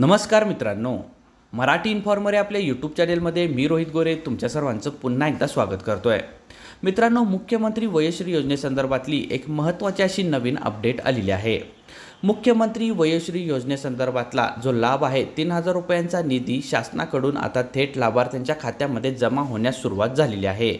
नमस्कार मित्रांनो मराठी इन्फॉर्मर या आपल्या यूट्यूब चॅनेलमध्ये मी रोहित गोरे तुमच्या सर्वांचं पुन्हा एकदा स्वागत करतो आहे मित्रांनो मुख्यमंत्री वयश्री योजनेसंदर्भातली एक महत्त्वाची अशी नवीन अपडेट आलेली आहे मुख्यमंत्री वयोश्री योजनेसंदर्भातला जो लाभ आहे तीन हजार रुपयांचा निधी शासनाकडून आता थेट लाभार्थ्यांच्या खात्यामध्ये जमा होण्यास सुरुवात झालेली आहे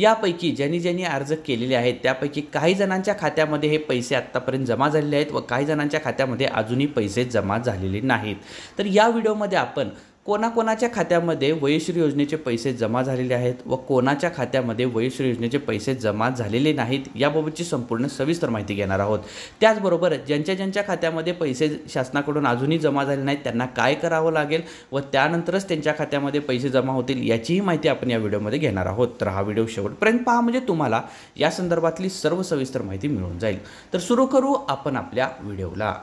यापैकी ज्यांनी ज्यांनी अर्ज केलेले आहेत त्यापैकी काही जणांच्या खात्यामध्ये हे पैसे आत्तापर्यंत जमा झालेले आहेत व काही जणांच्या खात्यामध्ये अजूनही पैसे जमा झालेले नाहीत तर या व्हिडिओमध्ये आपण कोणाकोणाच्या खात्यामध्ये वयश्री योजनेचे पैसे जमा झालेले आहेत व कोणाच्या खात्यामध्ये वयश्री योजनेचे पैसे जमा झालेले नाहीत याबाबतची संपूर्ण सविस्तर माहिती घेणार आहोत त्याचबरोबर ज्यांच्या ज्यांच्या खात्यामध्ये पैसे शासनाकडून अजूनही जमा झाले नाहीत त्यांना काय करावं लागेल व त्यानंतरच त्यांच्या खात्यामध्ये पैसे जमा होतील याचीही माहिती आपण या व्हिडिओमध्ये घेणार आहोत तर हा व्हिडिओ शेवटपर्यंत पहा म्हणजे तुम्हाला या संदर्भातली सर्व सविस्तर माहिती मिळून जाईल तर सुरू करू आपण आपल्या व्हिडिओला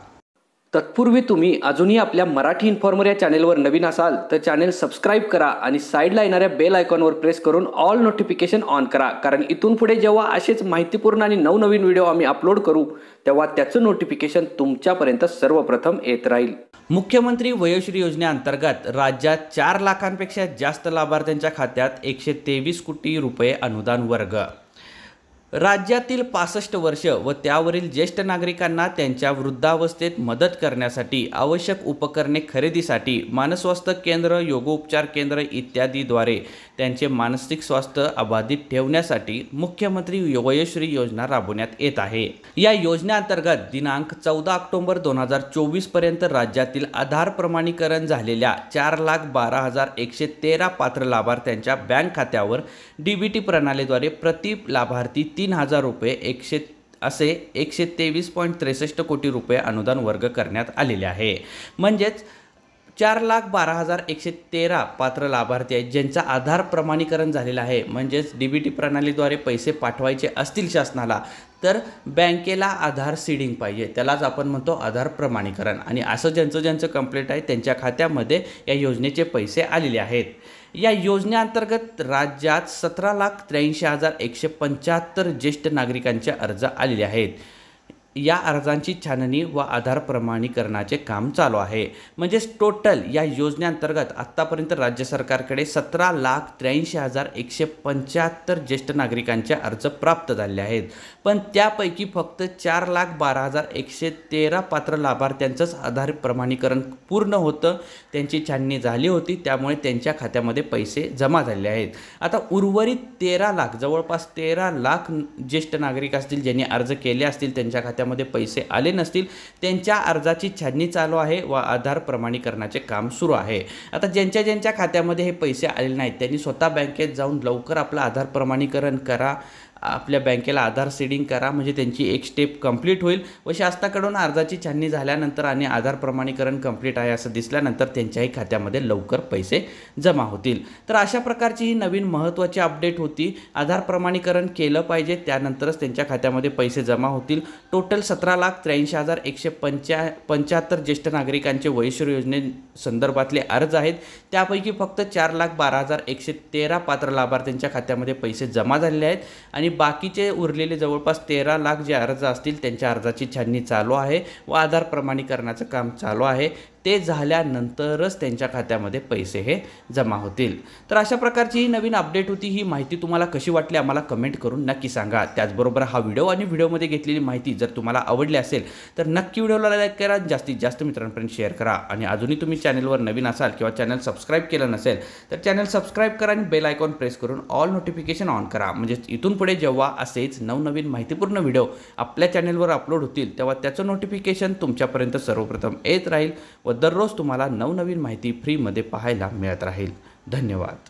तत्पूर्वी तुम्ही अजूनही आपल्या मराठी इन्फॉर्मर या चॅनेलवर नवीन असाल तर चॅनेल सबस्क्राईब करा आणि साईडला येणाऱ्या बेल आयकॉनवर प्रेस करून ऑल नोटिफिकेशन ऑन करा कारण इथून पुढे जेव्हा असेच माहितीपूर्ण आणि नवनवीन व्हिडिओ आम्ही अपलोड करू तेव्हा त्याचं नोटिफिकेशन तुमच्यापर्यंत सर्वप्रथम येत राहील मुख्यमंत्री वयोश्री योजनेअंतर्गत राज्यात चार लाखांपेक्षा जास्त लाभार्थ्यांच्या खात्यात एकशे तेवीस कोटी रुपये अनुदान वर्ग राज्यातील पासष्ट वर्ष व त्यावरील ज्येष्ठ नागरिकांना त्यांच्या वृद्धावस्थेत मदत करण्यासाठी आवश्यक उपकरणे खरेदीसाठी मानस्वास्थ्य केंद्र योगोपचार केंद्र इत्यादीद्वारे त्यांचे मानसिक स्वास्थ्य अबाधित ठेवण्यासाठी मुख्यमंत्री योगयश्री योजना राबवण्यात येत आहे या योजनेअंतर्गत दिनांक चौदा ऑक्टोबर दोन हजार चोवीसपर्यंत राज्यातील आधार प्रमाणीकरण झालेल्या चार लाख बारा हजार एकशे तेरा पात्र लाभार्थ्यांच्या बँक खात्यावर डीबीटी प्रणालीद्वारे प्रति लाभार्थी तीन हजार रुपये एकशे असे एकशे तेवीस पॉईंट त्रेसष्ट कोटी रुपये अनुदान वर्ग करण्यात आलेले आहे म्हणजेच चार लाख बारा हजार एकशे तेरा पात्र लाभार्थी आहेत ज्यांचा आधार प्रमाणीकरण झालेलं आहे म्हणजेच डी बी टी प्रणालीद्वारे पैसे पाठवायचे असतील शासनाला तर बँकेला आधार सीडिंग पाहिजे त्यालाच आपण म्हणतो आधार प्रमाणीकरण आणि असं ज्यांचं ज्यांचं कंप्लेंट आहे त्यांच्या खात्यामध्ये या योजनेचे पैसे आलेले आहेत या योजनेअंतर्गत राज्यात सतरा लाख त्र्याऐंशी हजार एकशे पंच्याहत्तर ज्येष्ठ नागरिकांचे अर्ज आलेले आहेत या अर्जांची छाननी व आधार प्रमाणीकरणाचे काम चालू आहे म्हणजेच टोटल या योजनेअंतर्गत आत्तापर्यंत राज्य सरकारकडे सतरा लाख त्र्याऐंशी हजार एकशे पंच्याहत्तर ज्येष्ठ नागरिकांचे अर्ज प्राप्त झाले आहेत पण त्यापैकी फक्त चार लाख बारा हजार एकशे तेरा पात्र लाभार्थ्यांचंच आधार प्रमाणीकरण पूर्ण होतं त्यांची छाननी झाली होती त्यामुळे त्यांच्या खात्यामध्ये पैसे जमा झाले आहेत आता उर्वरित तेरा लाख जवळपास तेरा लाख ज्येष्ठ नागरिक असतील ज्यांनी अर्ज केले असतील त्यांच्या खात्यात खात्यामध्ये पैसे आले नसतील त्यांच्या अर्जाची छाननी चालू आहे व आधार प्रमाणीकरणाचे काम सुरू आहे आता ज्यांच्या ज्यांच्या खात्यामध्ये हे पैसे आलेले नाहीत त्यांनी स्वतः बँकेत जाऊन लवकर आपलं आधार प्रमाणीकरण करा आपल्या बँकेला आधार सीडिंग करा म्हणजे त्यांची एक स्टेप कंप्लीट होईल व शासनाकडून अर्जाची छाननी झाल्यानंतर आणि आधार प्रमाणीकरण कंप्लीट आहे असं दिसल्यानंतर त्यांच्याही खात्यामध्ये लवकर पैसे जमा होतील तर अशा प्रकारची ही नवीन महत्त्वाची अपडेट होती आधार प्रमाणीकरण केलं पाहिजे त्यानंतरच त्यांच्या खात्यामध्ये पैसे जमा होतील टोटल सतरा लाख त्र्याऐंशी हजार एकशे पंच्या पंच्याहत्तर ज्येष्ठ नागरिकांचे योजने योजनेसंदर्भातले अर्ज आहेत त्यापैकी फक्त चार लाख बारा हजार एकशे तेरा पात्र लाभार्थ्यांच्या खात्यामध्ये पैसे जमा झालेले आहेत आणि आणि बाकीचे उरलेले जवळपास तेरा लाख जे अर्ज असतील त्यांच्या अर्जाची छाननी चालू आहे व आधार प्रमाणीकरणाचं काम चालू आहे ते झाल्यानंतरच त्यांच्या खात्यामध्ये पैसे हे जमा होतील तर अशा प्रकारची ही नवीन अपडेट होती ही माहिती तुम्हाला कशी वाटली आम्हाला कमेंट करून नक्की सांगा त्याचबरोबर हा व्हिडिओ आणि व्हिडिओमध्ये घेतलेली माहिती जर तुम्हाला आवडली असेल तर नक्की व्हिडिओला लाईक करा जास्तीत जास्त मित्रांपर्यंत शेअर करा आणि अजूनही तुम्ही चॅनलवर नवीन असाल किंवा चॅनल सबस्क्राईब केलं नसेल तर चॅनल सबस्क्राईब करा आणि बेल आयकॉन प्रेस करून ऑल नोटिफिकेशन ऑन करा म्हणजेच इथून पुढे जेव्हा असेच नवनवीन माहितीपूर्ण व्हिडिओ आपल्या चॅनलवर अपलोड होतील तेव्हा त्याचं नोटिफिकेशन तुमच्यापर्यंत सर्वप्रथम येत राहील व दररोज तुम्हाला नवनवीन माहिती फ्रीमध्ये पाहायला मिळत राहील धन्यवाद